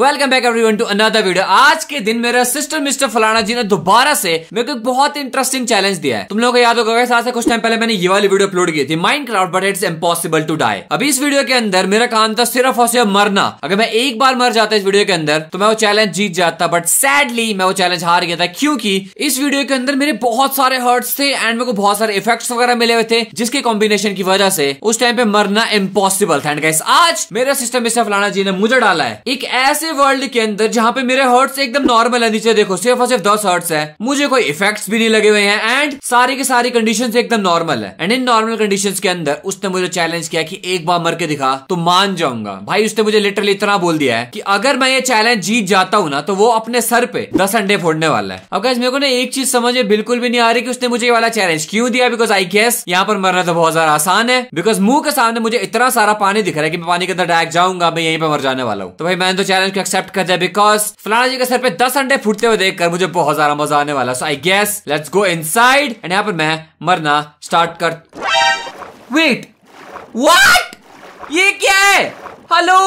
Welcome back everyone to another video आज के दिन मेरा सिस्टर मिस्टर फलाना जी ने दोबारा से मेरे को एक बहुत इंटरेस्टिंग चैलेंज दिया है तुम लोगों को याद होगा साथ से कुछ टाइम पहले मैंने ये वाली वीडियो अपलोड की थी mind but it's impossible to die अभी इस वीडियो के अंदर मेरा काम था सिर्फ और सिर्फ मरना अगर मैं एक बार मर जाता इस वीडियो के अंदर तो मैं वो चैलेंज जीत जाता बट सैडली मैं वो चैलेंज हार गया था क्योंकि इस वीडियो के अंदर मेरे बहुत सारे हर्ट्स थे एंड मेरे को बहुत सारे इफेक्ट्स वगैरह मिले हुए थे जिसके कॉम्बिनेशन की वजह से उस टाइम पे मरना इम्पॉसिबल था एंड आज मेरा सिस्टर मिस्टर फलाना जी ने मुझे डाला है एक ऐसे ऐसे वर्ल्ड के अंदर जहाँ पे मेरे हर्ट्स एकदम नॉर्मल है नीचे देखो सिर्फ और सिर्फ दस हर्ट्स है मुझे कोई इफेक्ट्स भी नहीं लगे हुए हैं एंड सारी के सारी कंडीशन एकदम नॉर्मल है एंड इन नॉर्मल कंडीशन के अंदर उसने मुझे चैलेंज किया कि एक बार मर के दिखा तो मान जाऊंगा भाई उसने मुझे लिटरली इतना बोल दिया है कि अगर मैं ये चैलेंज जीत जाता हूँ ना तो वो अपने सर पे दस अंडे फोड़ने वाला है अब मेरे को ना एक चीज समझ में बिल्कुल भी नहीं आ रही कि उसने मुझे ये वाला चैलेंज क्यों दिया बिकॉज आई गेस यहाँ पर मरना तो बहुत ज्यादा आसान है बिकॉज मुंह के सामने मुझे इतना सारा पानी दिख रहा है कि मैं पानी के अंदर डायरेक्ट जाऊंगा मैं यहीं पर मर जाने वाला हूँ तो भाई मैंने तो चैलेंज को एक्सेप्ट कर दिया बिकॉज फलाना जी के सर पे दस अंडे फूटते हुए देखकर मुझे बहुत ज्यादा मजा आने वाला so I guess let's go inside and यहाँ पर मैं मरना स्टार्ट कर वेट वाट ये क्या है हेलो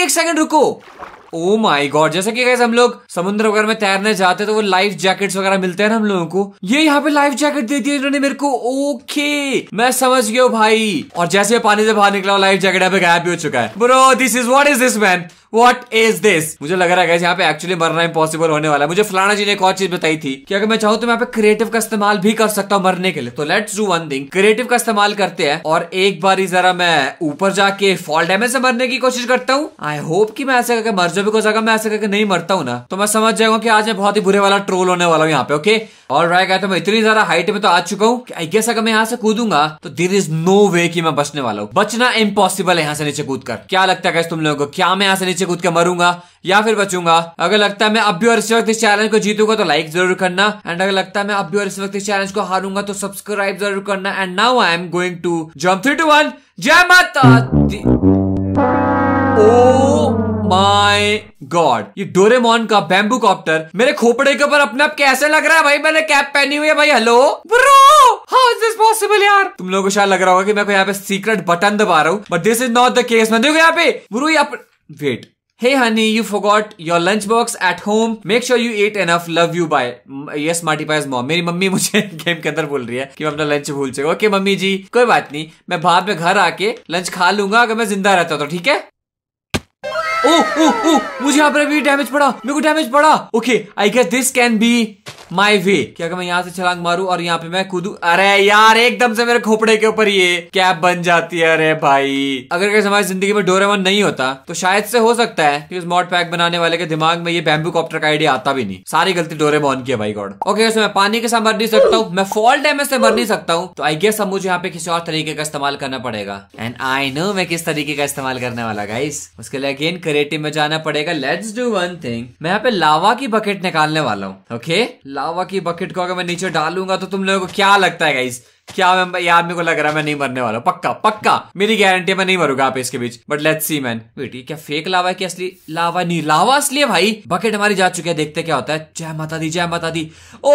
एक सेकंड रुको ओ माय गॉड जैसे कि हम लोग समुद्र वगैरह में तैरने जाते तो वो लाइफ जैकेट्स वगैरह मिलते हैं ना हम लोगों को ये यहाँ पे लाइफ जैकेट दे दी इन्होंने मेरे को ओके मैं समझ गया भाई और जैसे पानी से बाहर निकला लाइफ जैकेट यहाँ पे गायब भी हो चुका है bro this is what is this man what is this मुझे लग रहा है यहाँ पे एक्चुअली मरना इम्पॉसिबल होने वाला है मुझे फलाना जी ने एक और चीज बताई थी कि अगर मैं चाहूँ तो मैं यहाँ पे क्रिएटिव का इस्तेमाल भी कर सकता हूँ मरने के लिए तो let's do one thing creative का इस्तेमाल करते हैं और एक बार जरा मैं ऊपर जाके फॉल डैमेज से मरने की कोशिश करता हूँ आई होप की मैं ऐसे करके मर जाऊ बिकॉज अगर मैं ऐसे करके नहीं मरता हूँ ना तो मैं समझ जाऊंगा कि आज मैं बहुत ही बुरे वाला ट्रोल होने वाला हूँ यहाँ पे ओके और राय कहते मैं इतनी ज्यादा हाइट में तो आ चुका हूँ आई गेस अगर मैं यहाँ से कूदूंगा तो देर इज नो वे की मैं बचने वाला हूँ बचना इम्पॉसिबल है यहाँ से नीचे कूद कर क्या लगता है तुम लोगों को क्या मैं यहाँ से नीचे नीचे कूद के मरूंगा या फिर बचूंगा अगर लगता है मैं अब भी और इस वक्त इस चैलेंज को जीतूंगा तो लाइक जरूर करना एंड अगर लगता है मैं अब भी और इस वक्त इस चैलेंज को हारूंगा तो सब्सक्राइब जरूर करना and now I am going to jump three two one जय माता ओ माय गॉड ये डोरेमोन का बैम्बू कॉप्टर मेरे खोपड़े के ऊपर अपने आप कैसे लग रहा है भाई मैंने कैप पहनी हुई है भाई hello bro how is this possible यार तुम लोगों को शायद लग रहा होगा कि मैं यहाँ पे सीक्रेट बटन दबा रहा हूँ but this is not the case मैं देखो यहाँ पे ब्रो ये अपने wait hey honey you forgot your lunch box at home make sure you eat an अफ लव यू बाय यस मार्टी पाइज मॉम मेरी मम्मी मुझे गेम के अंदर बोल रही है कि मैं अपना लंच भूल चुका ओके मम्मी जी कोई बात नहीं मैं बाद में घर आके लंच खा लूंगा अगर मैं जिंदा रहता तो ठीक है मुझे यहाँ पर भी डैमेज पड़ा मेरे को डैमेज पड़ा okay I guess this can be my way क्या मैं यहाँ से छलांग मारू और यहाँ पे मैं कूदू अरे यार एकदम से मेरे खोपड़े के ऊपर ये कैप बन जाती है अरे भाई अगर कैसे हमारी जिंदगी में डोरेमन नहीं होता तो शायद से हो सकता है कि उस मॉड पैक बनाने वाले के दिमाग में ये बैम्बू कॉप्टर का आइडिया आता भी नहीं सारी गलती डोरेमोन की है भाई गॉड ओके okay, so मैं पानी के साथ मर नहीं सकता हूँ मैं फॉल डैमेज से मर नहीं सकता हूँ तो आई गेस अब मुझे यहाँ पे किसी और तरीके का इस्तेमाल करना पड़ेगा एंड आई नो मैं किस तरीके का इस्तेमाल करने वाला गाइस उसके लिए अगेन क्रिएटिव में जाना पड़ेगा लेट्स डू वन थिंग मैं यहाँ पे लावा की बकेट निकालने वाला हूँ ओके okay? लावा की बकेट को अगर मैं नीचे डालूंगा तो तुम लोगों को क्या लगता है गाइस क्या मैं यार आदमी को लग रहा है मैं नहीं मरने वाला पक्का पक्का मेरी गारंटी मैं नहीं मरूंगा आप इसके बीच बट लेट्स सी मैन बेटी क्या फेक लावा है कि असली लावा नहीं लावा असली है भाई बकेट हमारी जा चुकी है देखते क्या होता है जय माता दी जय माता दी oh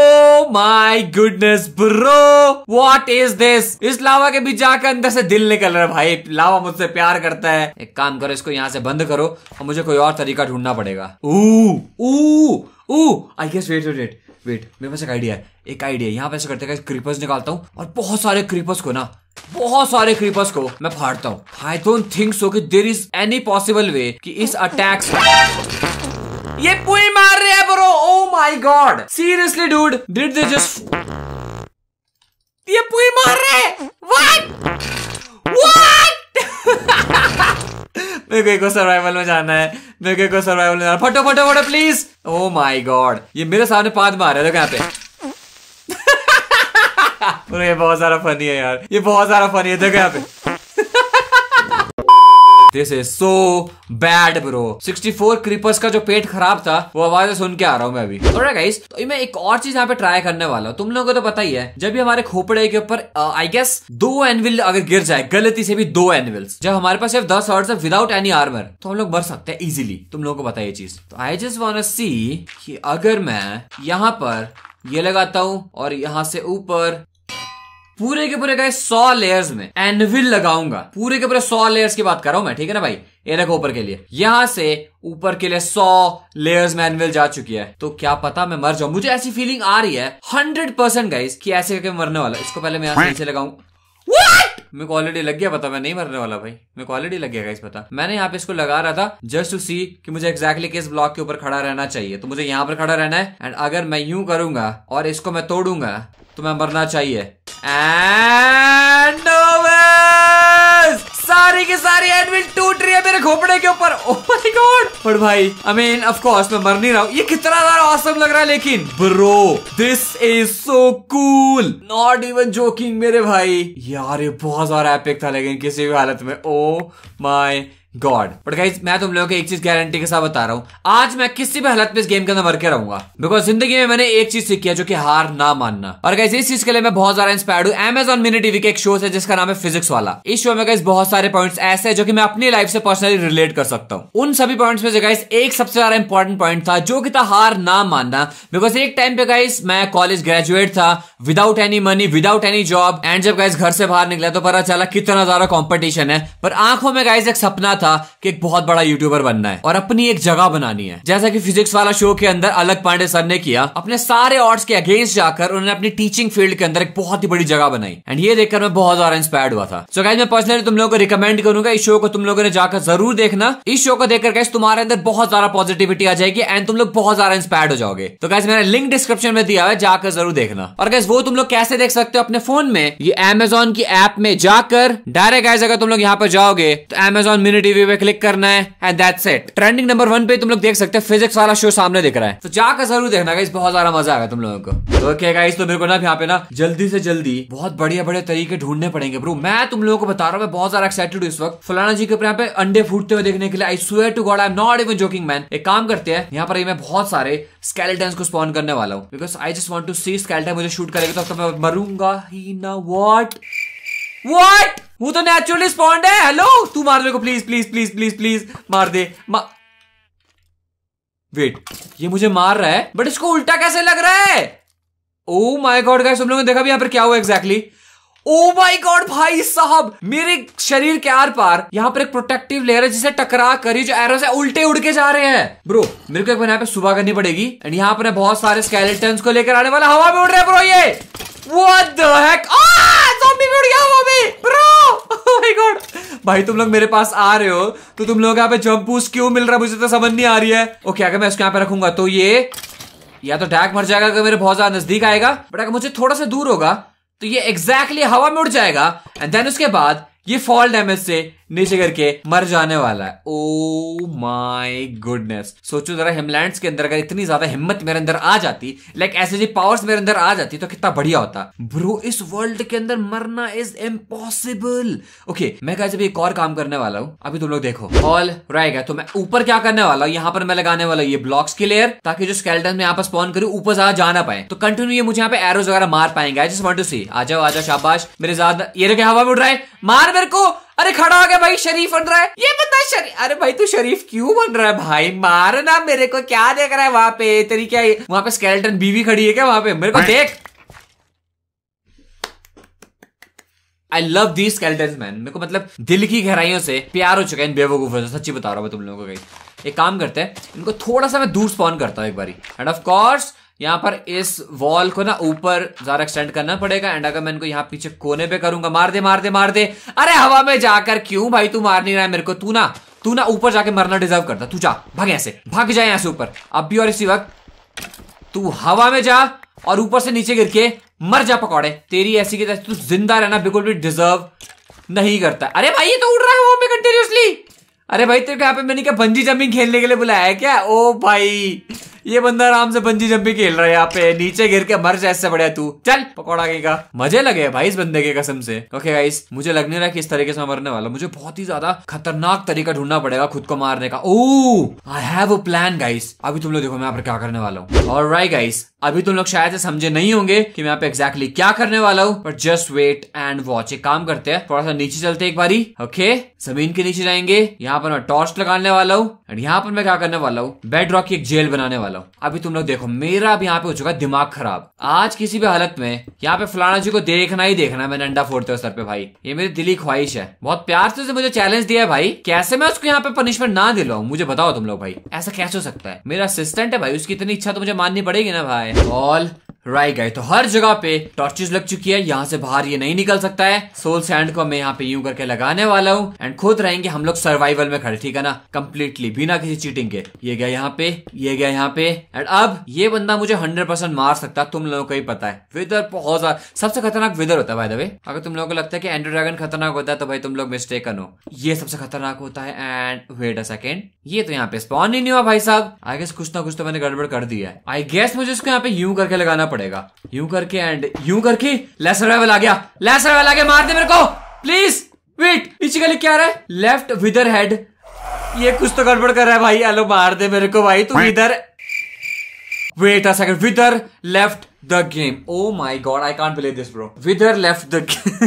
my goodness bro what is this इस लावा के बीच जाकर अंदर से दिल निकल रहा है भाई लावा मुझसे प्यार करता है एक काम करो इसको यहाँ से बंद करो और मुझे कोई और तरीका ढूंढना पड़ेगा ऊ ऊ ऊ I guess wait wait wait wait मेरे पास एक आइडिया है एक आइडिया यहाँ पे ऐसा करते हैं क्रीपर्स निकालता हूँ और बहुत सारे क्रीपर्स को ना बहुत सारे क्रीपर्स को मैं फाड़ता हूँ आई डोंट थिंक सो कि there is any possible way कि इस अटैक ये पुल मार रहे हैं bro oh my god seriously dude did they just ये पुल मार रहे हैं व्हाट मेरे को सर्वाइवल में जाना है मेरे को सर्वाइवल में जाना फटो फटो फटो प्लीज ओ माई गॉड ये मेरे सामने पाद मार रहे देखो यहाँ पे ये बहुत सारा फनी है यार ये बहुत सारा फनी है देखो यहाँ पे this is so bad bro 64 creepers का जो पेट खराब था वो आवाज सुन के आ रहा हूँ मैं अभी और गाइस तो मैं एक और चीज यहाँ पे ट्राई करने वाला हूँ तुम लोगों को तो पता ही है जब भी हमारे खोपड़े के ऊपर आई गेस दो एनविल अगर गिर जाए गलती से भी दो एनविल्स जब हमारे पास सिर्फ दस हर्ट्स विदाउट एनी आर्मर तो हम लोग मर सकते हैं इजिली तुम लोगों को बताइए चीज तो आई जस्ट वॉन सी कि अगर मैं यहाँ पर ये लगाता हूँ और यहाँ से ऊपर पूरे के पूरे गए सौ लेयर्स में एनविल लगाऊंगा पूरे के पूरे सौ लेयर्स की बात कर रहा हूं मैं ठीक है ना भाई ये देखो ऊपर के लिए यहां से ऊपर के लिए सौ लेयर्स में एनविल जा चुकी है तो क्या पता मैं मर जाऊं मुझे ऐसी फीलिंग आ रही है हंड्रेड परसेंट गाइस कि ऐसे करके मरने वाला इसको पहले मैं यहां से लगाऊंगा मेरे को ऑलरेडी लग गया पता मैं नहीं मरने वाला भाई मेरे को ऑलरेडी लग गया इस पता मैंने यहाँ पे इसको लगा रहा था जस्ट टू सी कि मुझे एक्जैक्टली किस ब्लॉक के ऊपर खड़ा रहना चाहिए तो मुझे यहाँ पर खड़ा रहना है एंड अगर मैं यूं करूंगा और इसको मैं तोड़ूंगा तो मैं मरना चाहिए एंड सारी की सारी एडमिन टूट रही है मेरे घोपड़े के ऊपर ओह माय गॉड और भाई आई मीन ऑफ कोर्स मैं मर नहीं रहा हूँ ये कितना ज्यादा ऑसम लग रहा है लेकिन bro this is so cool not even joking मेरे भाई यार ये बहुत ज्यादा एपिक था लेकिन किसी भी हालत में oh oh my god but guys मैं तुम लोगों को एक चीज गारंटी के साथ बता रहा हूँ आज मैं किसी भी हालत में इस गेम के अंदर मर के रहूंगा बिकॉज जिंदगी में मैंने एक चीज सीखी है जो कि हार ना मानना और गाइज इस चीज के लिए मैं बहुत ज्यादा इंस्पायर्ड हूँ एमेजन मिनी टीवी के एक शो है जिसका नाम है फिजिक्स वाला इस शो में गाइज बहुत सारे पॉइंट्स ऐसे हैं जो कि मैं अपनी लाइफ से पर्सनली रिलेट कर सकता हूँ उन सभी पॉइंट्स में से एक सबसे ज्यादा इंपॉर्टेंट पॉइंट था जो कि था हार ना मानना बिकॉज एक टाइम पे गाइस मैं कॉलेज ग्रेजुएट था without any money without any job and जब गाइस घर से बाहर निकला तो पता चला कितना ज्यादा कॉम्पिटिशन है पर आंखों में गाइज एक सपना था था कि एक बहुत बड़ा यूट्यूबर बनना है और अपनी एक जगह बनानी है जैसा कि फिजिक्स वाला शो के अंदर अलग पांडे सर ने किया अपने सारे ऑर्ड्स के अगेंस्ट जाकर उन्होंने अपनी टीचिंग फील्ड के अंदर एक बहुत ही बड़ी जगह बनाई एंड ये देखकर मैं बहुत ज्यादा इंस्पायर हुआ था सो so मैं पर्सनली तुम लोगों को रिकमेंड करूंगा इस शो को तुम लोगों ने जाकर जरूर देखना इस शो को देखकर गाइज तुम्हारे अंदर बहुत ज्यादा पॉजिटिविटी आ जाएगी एंड तुम लोग बहुत ज्यादा इंस्पायर हो जाओगे तो गाइज मैंने लिंक डिस्क्रिप्शन में दिया है जाकर जरूर देखना और गाइज वो तुम लोग कैसे देख सकते हो अपने फोन में ये एमेजोन की एप में जाकर डायरेक्ट गाइज अगर तुम लोग यहाँ पर जाओगे तो एमेजोन मिनी रिव्यू पे क्लिक करना है and that's it trending number one पे तुम लोग देख सकते हैं फिजिक्स वाला शो सामने दिख रहा है तो जाकर जरूर देखना गाइस बहुत ज्यादा मजा आएगा तुम लोगों को तो ओके गाइस तो मेरे को ना यहाँ पे ना जल्दी से जल्दी बहुत बढ़िया बढ़िया तरीके ढूंढने पड़ेंगे ब्रो मैं तुम लोगों को बता रहा हूँ मैं बहुत ज्यादा एक्साइटेड इस वक्त फलाना जी के ऊपर यहाँ पे अंडे फूटते हुए देखने के लिए I swear to god I am not even joking man एक काम करते हैं यहाँ पर मैं बहुत सारे स्केलेटन को स्पॉन करने वाला हूँ because I just want to see skeleton मुझे शूट करेगा तो, तो मैं मरूंगा ही ना वॉट व्हाट वो तो नेचुरल रिस्पॉन्ड है हेलो तू मार मेरे को please please please please please मार दे मा... वेट ये मुझे मार रहा है बट इसको उल्टा कैसे लग रहा है ओ माय गॉड गाइस तुम लोगों ने देखा भी यहां पर क्या हुआ exactly exactly? Oh my god भाई साहब मेरे शरीर के आर पार यहाँ पर एक प्रोटेक्टिव लेयर है जिसे टकरा कर जो एरोस है उल्टे उड़ के जा रहे हैं ब्रो मेरे को एक बार यहाँ पे सुबह करनी पड़ेगी एंड यहाँ पर बहुत सारे स्केलेटन को लेकर आने वाला हवा में उड़ रहे हैं ब्रो ये What the heck? Ah, zombie भी उड़ गया हवा में, bro! Oh my god! भाई तुम लोग मेरे पास आ रहे हो तो तुम लोग यहाँ पे जंप बूस्ट क्यों मिल रहा है मुझे तो समझ नहीं आ रही है ओके okay, अगर मैं इसको यहाँ पे रखूंगा तो ये या तो डैक मर जाएगा अगर मेरे बहुत ज्यादा नजदीक आएगा बट अगर मुझे थोड़ा सा दूर होगा तो ये एग्जैक्टली exactly हवा में उड़ जाएगा एंड देन उसके बाद ये फॉल डैमेज से नीचे करके मर जाने वाला है ओ माय गुडनेस सोचो जरा हिमलैंड के अंदर अगर इतनी ज्यादा हिम्मत मेरे अंदर आ जाती लाइक ऐसे जी पावर्स मेरे अंदर आ जाती तो कितना बढ़िया होता ब्रो इस वर्ल्ड के अंदर मरना इज इम्पॉसिबल ओके मैं कहा जब एक और काम करने वाला हूँ अभी तुम लोग देखो ऑल रहेगा तो मैं ऊपर क्या करने वाला हूँ यहाँ पर मैं लगाने वाला हूँ ये ब्लॉक्स की लेयर ताकि जो स्केल्टन में यहाँ पर स्पॉन करूँ ऊपर ज्यादा ना पाए तो कंटिन्यू ये मुझे यहाँ पे एरोज वगैरह मार पाएंगे आई जस्ट टू सी आ जाओ आ जाओ शाबाश मेरे ज्यादा ये हवा में उड़ रहा है मार मेरे को अरे खड़ा हो गया भाई शरीफ बन रहा है ये बंदा शरीफ अरे भाई तू शरीफ क्यों बन रहा है भाई मार ना मेरे को क्या देख रहा है वहां पे तेरी क्या वहां पे स्केलेटन बीवी खड़ी है क्या वहां पे मेरे को देख I love the skeleton man मेरे को मतलब दिल की गहराइयों से प्यार हो चुका है इन बेवकूफों से सच्ची बता रहा हूँ तुम लोगों को एक काम करते हैं इनको थोड़ा सा मैं दूर स्पॉन करता हूँ एक बारी एंड ऑफ कोर्स यहाँ पर इस वॉल को ना ऊपर ज्यादा एक्सटेंड करना पड़ेगा एंड अगर मैं इनको यहाँ पीछे कोने पे करूंगा मार दे मार दे मार दे अरे हवा में जाकर क्यों भाई तू मार नहीं रहा है मेरे को तू ना तू ना ऊपर जाके मरना डिजर्व करता तू जा भाग ऐसे भाग जाए ऐसे ऊपर अब भी और इसी वक्त तू हवा में जा और ऊपर से नीचे गिर के मर जा पकौड़े तेरी ऐसी की तू जिंदा रहना बिल्कुल भी डिजर्व नहीं करता अरे भाई ये तो उड़ रहा है हवा में कंटिन्यूसली अरे भाई तेरे को यहाँ पे मैंने क्या बंजी जमीन खेलने के लिए बुलाया है क्या ओ भाई ये बंदा आराम से बंजी जब भी खेल रहा है यहाँ पे नीचे गिर के मर जाए इससे बढ़िया तू चल पकौड़ा का मजे लगे भाई इस बंदे के कसम से ओके गाइस मुझे लग नहीं रहा कि इस तरीके से मरने वाला मुझे बहुत ही ज्यादा खतरनाक तरीका ढूंढना पड़ेगा खुद को मारने का oh I have a plan guys अभी तुम लोग देखो मैं यहाँ पर क्या करने वाला हूँ और राइट गाइस अभी तुम लोग शायद से समझे नहीं होंगे कि मैं यहाँ पे एक्जैक्टली क्या करने वाला हूँ but just wait and watch एक काम करते हैं थोड़ा सा नीचे चलते एक बारी ओके जमीन के नीचे जाएंगे यहाँ पर मैं टॉर्च लगाने वाला हूँ एंड यहाँ पर मैं क्या करने वाला हूँ बेड रॉक की एक जेल बनाने वाला हूँ अभी तुम लोग देखो मेरा अब यहाँ पे हो चुका है दिमाग खराब आज किसी भी हालत में यहाँ पे फलाना जी को देखना ही देखना है मैंने अंडा फोड़ते हुए सर पे भाई ये मेरी दिली ख्वाहिश है बहुत प्यार से मुझे चैलेंज दिया है भाई कैसे मैं उसको यहाँ पे पनिशमेंट ना दिलाऊ मुझे बताओ तुम लोग भाई ऐसा कैसे हो सकता है मेरा असिस्टेंट है भाई उसकी इतनी इच्छा तो मुझे माननी पड़ेगी ना भाई ऑल राइट गए तो हर जगह पे टॉर्चेस लग चुकी है यहाँ से बाहर ये नहीं निकल सकता है सोल सैंड को मैं यहाँ पे यूं करके लगाने वाला हूँ एंड खुद रहेंगे हम लोग सर्वाइवल में खड़े ठीक है ना कम्प्लीटली बिना किसी चीटिंग के ये गया यहाँ पे ये गया यहाँ पे एंड अब ये बंदा मुझे हंड्रेड परसेंट मार सकता तुम लोगों को ही पता है वेदर बहुत सबसे खतरनाक वेदर होता है भाई दबे अगर तुम लोगों को लगता है की एंड्रो ड्रैगन खतरनाक होता है तो भाई तुम लोग मिस्टेक हो ये सबसे खतरनाक होता है एंड वेट अ सेकेंड ये तो यहाँ पे स्पॉन ही नहीं हुआ भाई साहब आई गेस कुछ ना कुछ तो मैंने गड़बड़ कर दिया आई गेस मुझे इसको यहाँ पे यू करके लगाना पड़ेगा यू करके एंड यू करके लेसर वेवल आ गया लेसर वेवल आ गया मार दे मेरे को प्लीज वेट पीछे गली क्या रहा है लेफ्ट विदर हेड ये कुछ तो गड़बड़ कर रहा है भाई हेलो मार दे मेरे को भाई तू इधर wait a second wither left the game oh my god I can't believe this bro wither left the game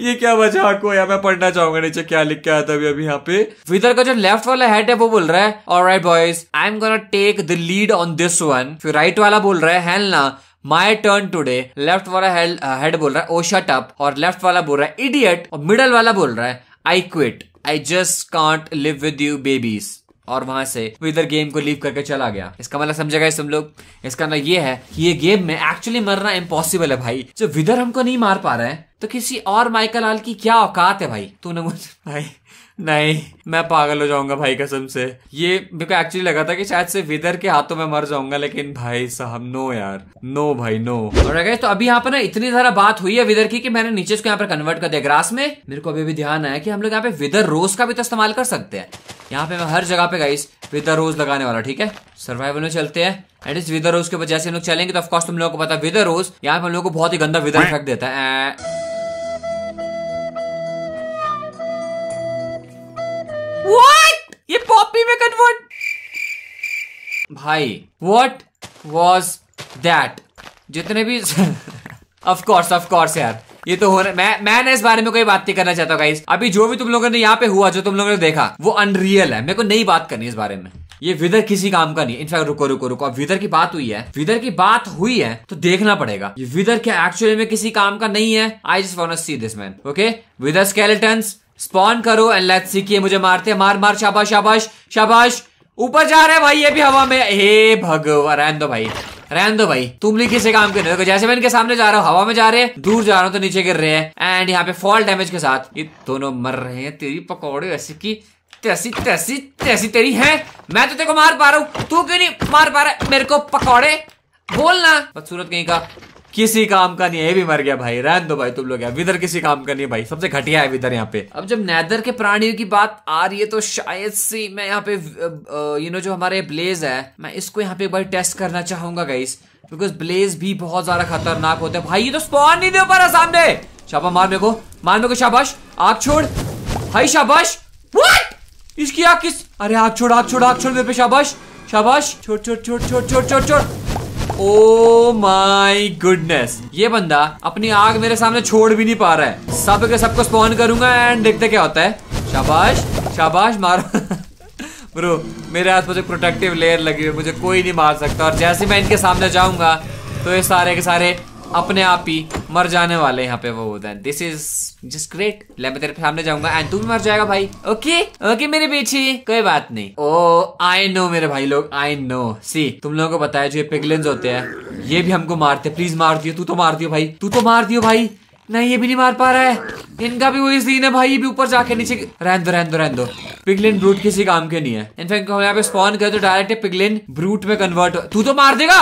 ये क्या वजह आपको यहाँ मैं पढ़ना चाहूंगा नीचे क्या लिख के आता अभी अभी यहाँ पे विदर का जो लेफ्ट वाला हेड है वो बोल रहा है और right boys I am gonna take the lead on this one फिर राइट वाला बोल रहा है ना माई टर्न टूडे लेफ्ट वाला हेड uh, बोल रहा है ओ शट अप और लेफ्ट वाला बोल रहा है इडियट और मिडल वाला बोल रहा है I quit I just can't live with you babies और वहां से इधर गेम को लीव करके चला गया इसका मतलब समझेगा तुम लोग इसका मतलब ये है कि ये गेम में एक्चुअली मरना इम्पॉसिबल है भाई जो विदर हमको नहीं मार पा रहे हैं तो किसी और माइकल लाल की क्या औकात है भाई तूने मुझे भाई नहीं मैं पागल हो जाऊंगा भाई कसम से ये मेरे को एक्चुअली लगा था कि शायद से विदर के हाथों में मर जाऊंगा लेकिन भाई साहब नो यार नो भाई नो और तो अभी यहाँ पर ना इतनी सारा बात हुई है विदर की कि मैंने नीचे इसको यहाँ पर कन्वर्ट कर दिया ग्रास में मेरे को अभी भी ध्यान आया कि हम लोग यहाँ पे विदर रोज का भी तो इस्तेमाल कर सकते हैं यहाँ पे मैं हर जगह पे गई विदर रोज लगाने वाला ठीक है सर्वाइवल में चलते हैं एंड इस विदर रोज के वजह जैसे हम लोग चलेंगे तो ऑफकोर्स तुम लोगों को पता विदर रोज यहाँ पे हम लोग को बहुत ही गंदा विदर फेंक देता है में कन्वर्ट भाई वॉट वॉज दैट जितने भी ऑफ कोर्स ऑफ कोर्स यार ये तो हो रहा है मैं मैं ना इस बारे में कोई बात नहीं करना चाहता गाइस अभी जो भी तुम लोगों ने यहाँ पे हुआ जो तुम लोगों ने देखा वो अनरियल है मेरे को नई बात करनी इस बारे में ये विदर किसी काम का नहीं इनफैक्ट रुको रुको रुको अब विदर की बात हुई है विदर की बात हुई है तो देखना पड़ेगा ये विदर क्या एक्चुअली में किसी काम का नहीं है I just want see this man okay wither skeleton spawn करो एंड लेट्स सी कि ये मुझे मारते मार मार शाबाश शाबाश शाबाश ऊपर जा रहे हैं भाई ये भी हवा में हे भगवान रहन दो भाई रहन दो भाई तुम भी किसी काम के नहीं जैसे मैं इनके सामने जा रहा हूँ हवा में जा रहे हैं दूर जा रहा हूँ तो नीचे गिर रहे हैं एंड यहाँ पे फॉल डैमेज के साथ ये दोनों मर रहे हैं तेरी पकौड़े ऐसी की तैसी तैसी तैसी तेरी है मैं तो तेरे को मार पा रहा हूँ तू क्यों नहीं मार पा रहा मेरे को पकौड़े बोलना बदसूरत कहीं का किसी काम का नहीं है भी मर गया भाई रहन दो भाई तुम लोग यार विदर किसी काम का नहीं है भाई सबसे घटिया है विदर यहाँ पे अब जब नैदर के प्राणियों की बात आ रही है तो शायद से मैं यहाँ पे यू नो जो हमारे ब्लेज है मैं इसको यहाँ पे एक बार टेस्ट करना चाहूंगा गाइस बिकॉज ब्लेज भी बहुत ज्यादा खतरनाक होता है भाई ये तो स्पॉन नहीं दे पा रहा सामने शाबा मार मेरे को मार मेरे को शाबाश आग छोड़ भाई शाबाश व्हाट इसकी आग किस अरे आग छोड़ आग छोड़ आग छोड़ मेरे पे शाबाश शाबाश छोड़ छोड़ छोड़ छोड़ छोड़ छोड़ छोड़ ओ माई गुडनेस ये बंदा अपनी आग मेरे सामने छोड़ भी नहीं पा रहा है सब के सबको स्पॉन करूंगा एंड देखते क्या होता है शाबाश शाबाश मारो ब्रो मेरे हाथ मुझे प्रोटेक्टिव लेयर लगी हुई मुझे कोई नहीं मार सकता और जैसे मैं इनके सामने जाऊंगा तो ये सारे के सारे अपने आप ही मर जाने वाले यहाँ पे वो होते हैं दिस इज जस्ट ग्रेट ले मैं तेरे सामने जाऊंगा एंड तू भी मर जाएगा भाई ओके ओके मेरे पीछे कोई बात नहीं ओ आई नो मेरे भाई लोग आई नो सी तुम लोगों को बताया जो ये पिगलेंस होते हैं ये भी हमको मारते हैं प्लीज मार दियो तू तो मार दियो भाई तू तो मार दियो भाई नहीं ये भी नहीं मार पा रहा है इनका भी वही सीन है भाई ये भी ऊपर जाके नीचे रहन दो रहन दो रहन दो पिगलिन ब्रूट किसी काम के नहीं है इनफैक्ट हम यहाँ पे स्पॉन कर तो डायरेक्ट पिगलिन ब्रूट में कन्वर्ट तू तो मार देगा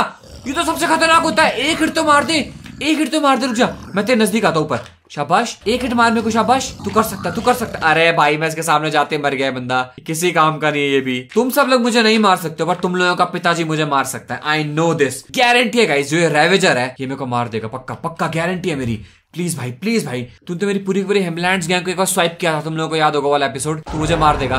ये तो सबसे खतरनाक होता है एक हिट तो मार दे एक हिट तो मार दे रुक जा मैं तेरे नजदीक आता हूँ ऊपर शाबाश एक हिट मारने को शाबाश तू कर सकता तू कर सकता अरे भाई मैं इसके सामने जाते मर गया बंदा किसी काम का नहीं है ये भी तुम सब लोग मुझे नहीं मार सकते पर तुम लोगों का पिताजी मुझे मार सकता है आई नो दिस गारंटी है गाइस जो ये रेवेजर है ये मेरे को मार देगा पक्का पक्का गारंटी है मेरी प्लीज भाई प्लीज भाई तुम तो मेरी पूरी पूरी हेमलैंड गैंग को एक बार स्वाइप किया था तुम लोगों को याद होगा वाला एपिसोड तू मुझे मार देगा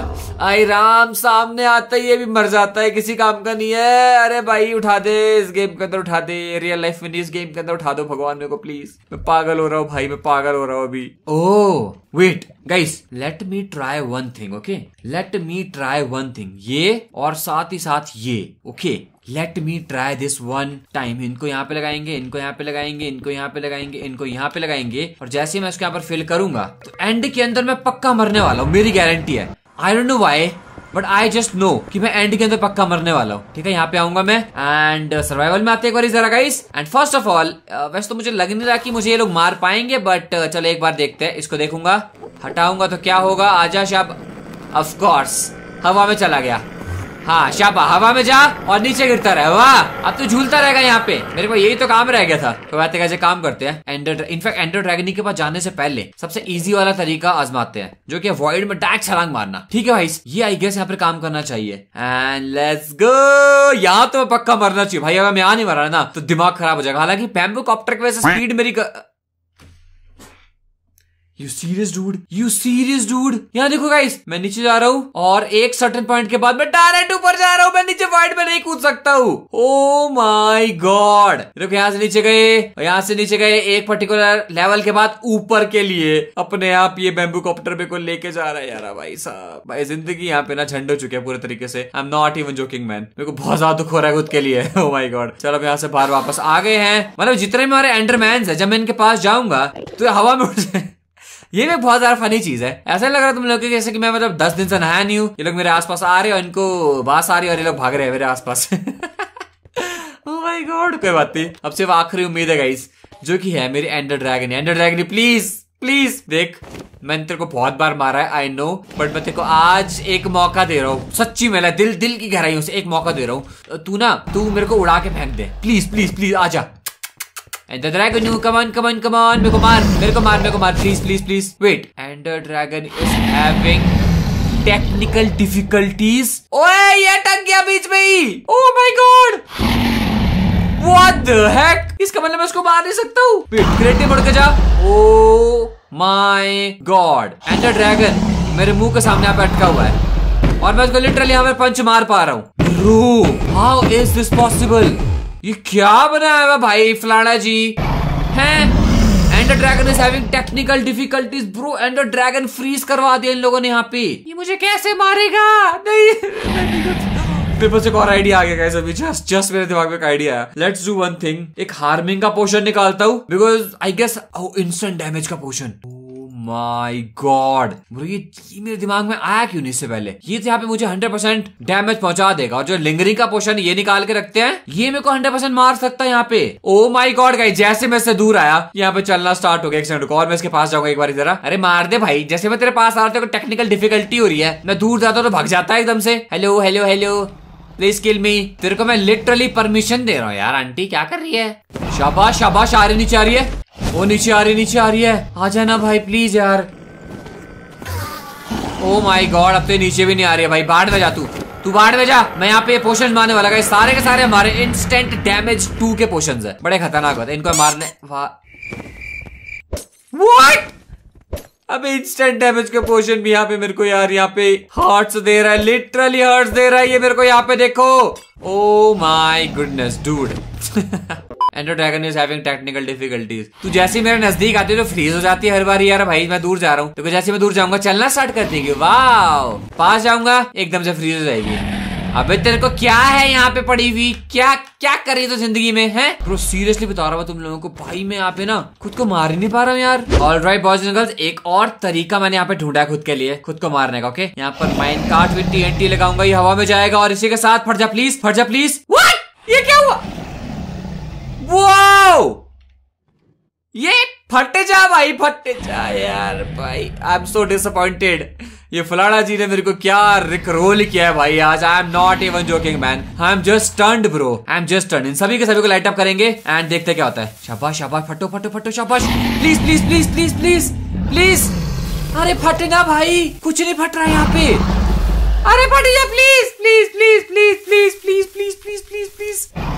आई राम सामने आता ही ये भी मर जाता है किसी काम का नहीं है अरे भाई उठा दे इस गेम के अंदर उठा दे रियल लाइफ में इस गेम के अंदर उठा दो भगवान मेरे को प्लीज मैं पागल हो रहा हूँ भाई मैं पागल हो रहा हूँ अभी oh wait guys let me try one thing okay let me try one thing ये और साथ ही साथ ये okay okay? Let me try this one time इनको यहाँ पे लगाएंगे इनको यहाँ पे लगाएंगे इनको यहाँ पे लगाएंगे इनको यहाँ पे लगाएंगे और जैसे ही मैं उसके यहाँ पर फिल करूंगा तो एंड के अंदर मैं पक्का मरने वाला हूँ मेरी गारंटी है I don't know why but I just know कि मैं एंड के अंदर पक्का मरने वाला हूँ ठीक है यहाँ पे आऊंगा मैं एंड सर्वाइवल uh, में आते एक बार जरा guys and first of all वैसे तो मुझे लग नहीं रहा कि मुझे ये लोग मार पाएंगे बट uh, चलो एक बार देखते हैं इसको देखूंगा हटाऊंगा तो क्या होगा आजा शब ऑफकोर्स हवा में चला गया हाँ शाबा हवा में जा और नीचे गिरता रहे वाह अब तो झूलता रहेगा यहाँ पे मेरे को यही तो काम रह गया था तो कहते कैसे काम करते हैं एंडर इनफैक्ट एंडर ड्रैगनी के पास जाने से पहले सबसे इजी वाला तरीका आजमाते हैं जो कि वॉइड में डायरेक्ट छलांग मारना ठीक है भाई ये आई गेस यहाँ पर काम करना चाहिए एंड लेट्स गो यहाँ तो पक्का मरना चाहिए भाई अगर मैं यहाँ नहीं मर रहा ना तो दिमाग खराब हो जाएगा हालांकि बैम्बू कॉप्टर की वजह से स्पीड मेरी कर... you serious dude you serious dude यहाँ देखो गाइस मैं नीचे जा रहा हूँ और एक सर्टन पॉइंट के बाद मैं डायरेक्ट ऊपर जा रहा हूँ मैं नीचे वाइट में नहीं कूद सकता हूँ ओ माय गॉड देखो यहाँ से नीचे गए और यहाँ से नीचे गए एक पर्टिकुलर लेवल के बाद ऊपर के लिए अपने आप ये बेम्बू कॉप्टर पे को लेके जा रहा है यार भाई साहब भाई जिंदगी यहाँ पे ना झंड हो चुके हैं पूरे तरीके से I am not even joking man मेरे को बहुत ज्यादा दुख हो रहा है खुद के लिए ओ माई गॉड चलो यहाँ से बाहर वापस आ गए हैं मतलब जितने भी हमारे एंडरमैन है जब मैं इनके पास जाऊंगा तो हवा में उठ जाए ये भी बहुत ज्यादा फनी चीज है ऐसा लग रहा तुम लोग जैसे कि मैं मतलब दस दिन से नहाया नहीं हूँ ये लोग मेरे आसपास आ रहे और इनको बास आ रही और ये लोग भाग रहे हैं मेरे आसपास माय गॉड oh कोई बात नहीं अब सिर्फ आखिरी उम्मीद है गाइस जो कि है मेरी ender dragon ender dragon please please देख मैंने तेरे को बहुत बार मारा है आई नो बट मैं तेरे को आज एक मौका दे रहा हूँ सच्ची मेला दिल दिल की गहराइयों से एक मौका दे रहा हूँ तू ना तू मेरे को उड़ा के फेंक दे प्लीज प्लीज प्लीज आजा ender dragon you come on come मेरे को मार मेरे को मार मेरे को मार please please please wait ender dragon is having technical difficulties ओए ये टंग गया बीच में ही oh my god what the heck इसका मतलब मैं उसको मार नहीं सकता हूं वेट क्रिएटिव मोड के जा oh my god ender dragon मेरे मुंह के सामने आप अटका हुआ है और मैं उसको लिटरली यहां पंच मार पा रहा हूं bro how is this possible ये क्या बनाया हुआ भाई फलाना जी है ender dragon is having technical difficulties bro ender dragon freeze करवा दिया इन लोगों ने यहाँ पे ये मुझे कैसे मारेगा नहीं एक और आइडिया आ गया कैसे अभी जस्ट जस्ट मेरे दिमाग में एक आइडिया है लेट्स डू वन थिंग एक हार्मिंग का पोशन निकालता हूँ because I guess instant damage का पोशन माय गॉड ब्रो ये, ये मेरे दिमाग में आया क्यों नहीं इससे पहले ये तो यहाँ पे मुझे 100 परसेंट डैमेज पहुंचा देगा और जो लिंगरिंग का पोशन ये निकाल के रखते हैं ये मेरे को 100 परसेंट मार सकता है यहाँ पे ओ माई गॉड गाई जैसे मैं इससे दूर आया यहाँ पे चलना स्टार्ट हो गया एक सेकंड और मैं इसके पास जाऊंगा एक बार जरा अरे मार दे भाई जैसे मैं तेरे पास आ रहा था टेक्निकल डिफिकल्टी हो रही है मैं दूर जाता तो भग जाता है एकदम से hello hello hello please kill me तेरे को मैं लिटरली परमिशन दे रहा हूँ यार आंटी क्या कर रही है शाबाश शाबाश आ रही नीचे आ रही है वो नीचे आ रही नीचे आ रही है आ जाना भाई प्लीज यार ओ माय गॉड अब तो नीचे भी नहीं आ रही है भाई बाढ़ में जा तू तू बाढ़ में जा मैं यहाँ पे पोशन मारने वाला गाइस सारे के सारे हमारे इंस्टेंट डैमेज टू के पोशन है बड़े खतरनाक होते इनको मारने वाह अब इंस्टेंट डैमेज के पोशन भी यहाँ पे मेरे को यार यहाँ पे हार्ट्स दे रहा है लिटरली हार्ट्स दे रहा है ये मेरे को यहाँ पे देखो oh my goodness dude ender dragon is having technical difficulties तू जैसे मेरे नजदीक आती है तो फ्रीज हो जाती है हर बार यार भाई मैं दूर जा रहा हूँ तो जैसे मैं दूर जाऊंगा चलना स्टार्ट कर देगी वाह पास जाऊंगा एकदम से फ्रीज हो जाएगी अबे तेरे को क्या है यहाँ पे पड़ी हुई क्या क्या कर रही तो जिंदगी में है सीरियसली बता रहा हूँ तुम लोगों को भाई मैं यहाँ पे ना खुद को मार ही नहीं पा रहा हूँ यार all right boys and girls एक और तरीका मैंने यहाँ पे ढूंढा है खुद के लिए खुद को मारने का ओके यहाँ पर माइन कार्ड विद टी लगाऊंगा ये हवा में जाएगा और इसी के साथ फट जा प्लीज फट जा प्लीज ये क्या हुआ वो ये फटे जा भाई फटे जा यार भाई आई एम सो डिसअपॉइंटेड ये फलाड़ा जी ने मेरे को क्या रिक रोल किया है भाई आज I am not even joking man I am just turn bro I am just turn इन सभी के सभी को लाइट अप करेंगे एंड देखते क्या होता है शाबाश शाबाश फटो फटो फटो शाबाश please please please please please please अरे फटे ना भाई कुछ नहीं फट रहा है यहाँ पे अरे फटे जा please please please please please please please please please please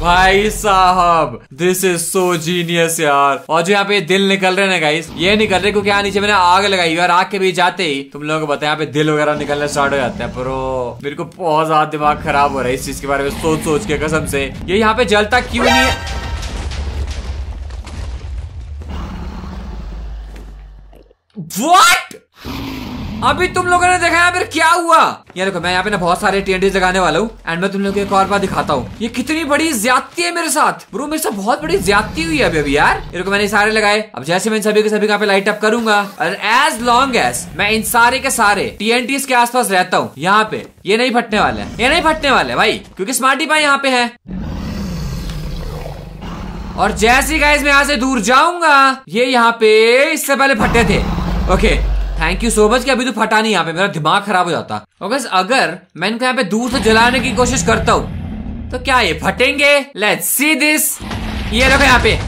भाई साहब दिस इज सो जीनियस यार और जो यहाँ पे दिल निकल रहे ना गाइस ये निकल रहे क्योंकि यहाँ नीचे मैंने आग लगाई और आग के बीच जाते ही तुम लोगों को बताया यहाँ पे दिल वगैरह निकलने स्टार्ट हो जाते हैं प्रो मेरे को बहुत ज्यादा दिमाग खराब हो रहा है इस चीज के बारे में सोच सोच के कसम से ये यहाँ पे जलता क्यों नहीं What? अभी तुम लोगों ने देखा यहाँ पर क्या हुआ ये देखो मैं यहाँ पे ना बहुत सारे टेंडीज लगाने वाला हूँ एंड मैं तुम लोगों को एक और बार दिखाता हूँ ये कितनी बड़ी ज्यादती है मेरे साथ ब्रो मेरे साथ बहुत बड़ी ज्यादती हुई है अभी अभी यार ये देखो मैंने सारे लगाए अब जैसे मैं सभी के सभी यहाँ पे लाइट अप करूंगा और एज लॉन्ग एज मैं इन सारे के सारे टी के आस रहता हूँ यहाँ पे ये नहीं फटने वाले ये नहीं फटने वाले भाई क्यूँकी स्मार्टी पाई यहाँ पे है और जैसे गाइज मैं यहाँ से दूर जाऊंगा ये यहाँ पे इससे पहले फटे थे okay thank you so much की अभी तो फटा नहीं यहाँ पे मेरा दिमाग खराब हो जाता और बस अगर मैं इनको यहाँ पे दूर से जलाने की कोशिश करता हूँ तो क्या ये फटेंगे लेट्स सी दिस ये रखो यहाँ पे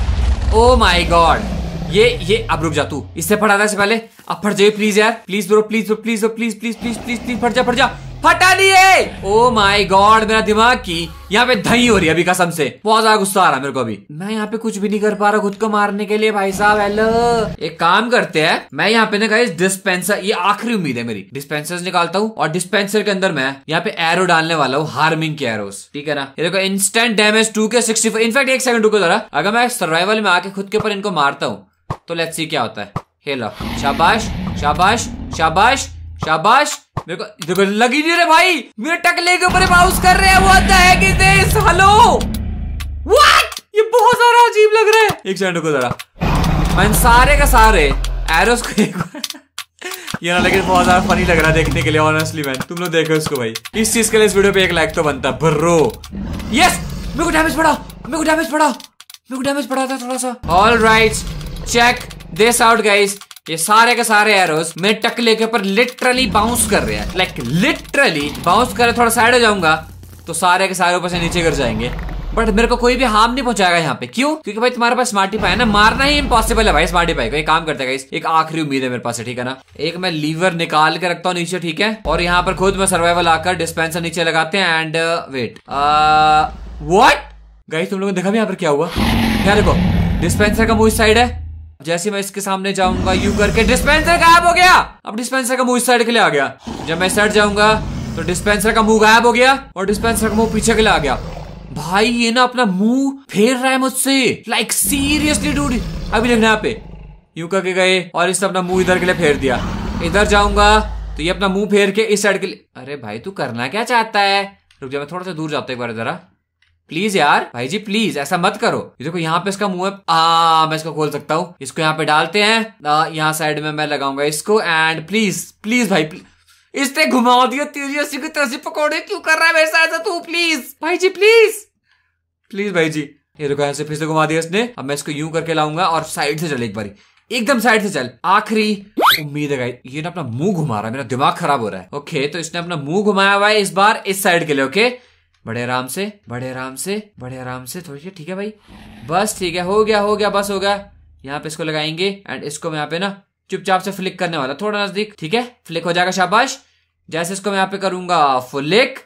ओ माई गॉड ये ये अब रुक जा तू इससे फटा था इससे पहले अब फट जाइए प्लीज यार please bro please bro please bro please please please please फट जा फट जा फटा दिए ओ माय गॉड मेरा दिमाग की यहाँ पे दही हो रही है अभी कसम से बहुत ज्यादा गुस्सा आ रहा है मेरे को अभी मैं यहाँ पे कुछ भी नहीं कर पा रहा खुद को मारने के लिए भाई साहब हेलो एक काम करते हैं मैं यहाँ पे ना गाइस डिस्पेंसर ये आखिरी उम्मीद है मेरी डिस्पेंसर निकालता हूँ और डिस्पेंसर के अंदर मैं यहाँ पे एरो डालने वाला हूँ हार्मिंग के एरोस ठीक है ना ये देखो इंस्टेंट डैमेज टू के सिक्सटी इनफैक्ट एक सेकंड रुको जरा अगर मैं सर्वाइवल में आके खुद के ऊपर इनको मारता हूँ तो लेट्स सी क्या होता है हेलो शाबाश शाबाश शाबाश शाबाश मेरे को देखो लगी नहीं रहे भाई मेरे टकले के ऊपर माउस कर रहे हैं वो आता है कि देश हेलो व्हाट ये बहुत सारा अजीब लग रहा है एक सेकंड को जरा मैं सारे का सारे एरोस को एक ये ना लेकिन बहुत ज्यादा फनी लग रहा है देखने के लिए ऑनेस्टली मैन तुम लोग देखो इसको भाई इस चीज के लिए इस वीडियो पे एक लाइक तो बनता ब्रो यस मेरे को डैमेज पड़ा मेरे को डैमेज पड़ा मेरे को डैमेज पड़ा था थोड़ा सा alright check this out guys ये सारे के सारे एरोस मेरे टकले के ऊपर लिटरली बाउंस कर रहे हैं लाइक लिटरली बाउंस कर रहे थोड़ा साइड हो जाऊंगा तो सारे के सारे ऊपर से नीचे गिर जाएंगे बट मेरे को कोई भी हार्म नहीं पहुंचाएगा यहाँ पे क्यों क्योंकि भाई तुम्हारे पास स्मार्टी पाई है ना मारना ही इम्पॉसिबल है भाई स्मार्टी पाई को एक काम करते गाइस एक आखिरी उम्मीद है मेरे पास ठीक है ना एक मैं लीवर निकाल के रखता हूँ नीचे ठीक है और यहाँ पर खुद मैं सर्वाइवल आकर डिस्पेंसर नीचे लगाते हैं एंड वेट वॉट गई तुम लोगों ने देखा भी यहाँ पर क्या हुआ क्या देखो डिस्पेंसर का मुझ साइड है जैसे मैं इसके सामने जाऊंगा यू करके डिस्पेंसर गायब हो गया अब डिस्पेंसर का मुंह इस साइड के लिए आ गया जब मैं साइड जाऊंगा तो डिस्पेंसर का मुंह गायब हो गया और डिस्पेंसर का मुंह पीछे के लिए आ गया भाई ये ना अपना मुंह फेर रहा है मुझसे लाइक सीरियसली डूड अभी देखना यहाँ पे यू करके गए और इसने अपना मुंह इधर के लिए फेर दिया इधर जाऊंगा तो ये अपना मुंह फेर के इस साइड के लिए अरे भाई तू करना क्या चाहता है रुक जा मैं थोड़ा सा दूर जाता एक बार जरा प्लीज यार भाई जी प्लीज ऐसा मत करो ये देखो यहाँ पे इसका मुंह है आ, मैं इसको खोल सकता हूँ इसको यहाँ पे डालते हैं यहाँ साइड में मैं लगाऊंगा इसको एंड प्लीज प्लीज भाई प्लीज इसने घुमा दिया तेजी हंसी की से पकौड़े क्यों कर रहा है मेरे ऐसा तू प्लीज भाई जी प्लीज प्लीज भाई जी ये देखो ऐसे फिर से घुमा दिया इसने अब मैं इसको यूं करके लाऊंगा और साइड से चल एक बार एकदम साइड से चल आखिरी उम्मीद है ये ना अपना मुंह घुमा रहा है मेरा दिमाग खराब हो रहा है ओके तो इसने अपना मुंह घुमाया हुआ है इस बार इस साइड के लिए ओके बड़े आराम से बड़े आराम से बड़े आराम से थोड़ी ठीक है भाई बस ठीक है हो गया हो गया बस हो गया यहाँ पे इसको लगाएंगे एंड इसको मैं यहाँ पे ना चुपचाप से फ्लिक करने वाला थोड़ा नजदीक ठीक है फ्लिक हो जाएगा शाबाश जैसे इसको मैं यहाँ पे करूंगा फ्लिक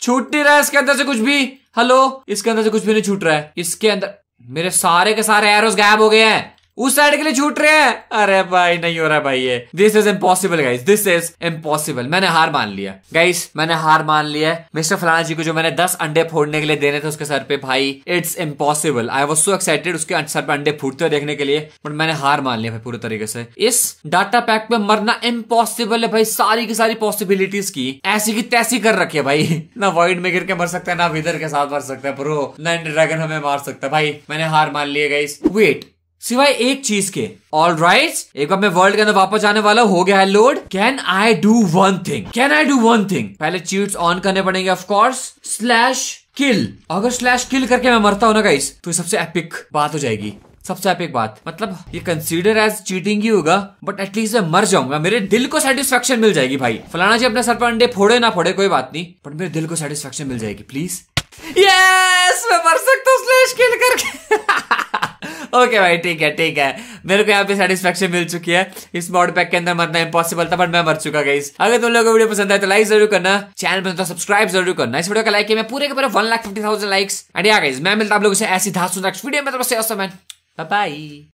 छूट नहीं रहा है इसके अंदर से कुछ भी हेलो इसके अंदर से कुछ भी नहीं छूट रहा है इसके अंदर मेरे सारे के सारे एरोस गायब हो गए हैं उस साइड के लिए छूट रहे हैं अरे भाई नहीं हो रहा भाई ये this is impossible guys this is impossible मैंने हार मान लिया गाइस मैंने हार मान लिया मिस्टर फलाना जी को जो मैंने दस अंडे फोड़ने के लिए देने थे उसके सर पे भाई it's impossible I was so excited उसके सर पे अंडे फूटते देखने के लिए बट मैंने हार मान लिया भाई पूरे तरीके से इस डाटा पैक में मरना इम्पॉसिबल है भाई सारी की सारी पॉसिबिलिटीज की ऐसी की तैसी कर रखी है भाई ना वर्ल्ड में गिर के मर सकता है ना विदर के साथ मर सकता है प्रो ना ड्रैगन हमें मार सकता है भाई मैंने हार मान लिया गाइस वेट सिवाय एक चीज के ऑल राइट right, एक बार मैं वर्ल्ड के अंदर वापस जाने वाला हो गया है load can I do one thing can I do one thing पहले चीट ऑन करने पड़ेंगे ऑफकोर्स स्लैश किल अगर स्लैश किल करके मैं मरता हूं ना गाइस तो सबसे एपिक बात हो जाएगी सबसे एपिक बात मतलब ये कंसीडर एज चीटिंग ही होगा बट एटलीस्ट मैं मर जाऊंगा मेरे दिल को सेटिस्फेक्शन मिल जाएगी भाई फलाना जी अपने सर पर अंडे फोड़े ना फोड़े कोई बात नहीं बट मेरे दिल को सेटिस्फेक्शन मिल जाएगी प्लीज यस मैं मर सकता हूँ स्लैश किल करके ओके okay भाई ठीक है ठीक है मेरे को यहाँ पे सेटिस्फेक्शन मिल चुकी है इस मॉड पैक के अंदर मरना इम्पॉसिबल था बट मैं मर चुका गई अगर तुम लोगों को वीडियो पसंद आए तो लाइक जरूर करना चैनल पर तो सब्सक्राइब जरूर करना इस वीडियो का लाइक मैं पूरे के पूरे one lakh fifty thousand likes and या गाइज मैं मिलता आप लोगों से ऐसी धासू नेक्स्ट वीडियो में तो बस बाय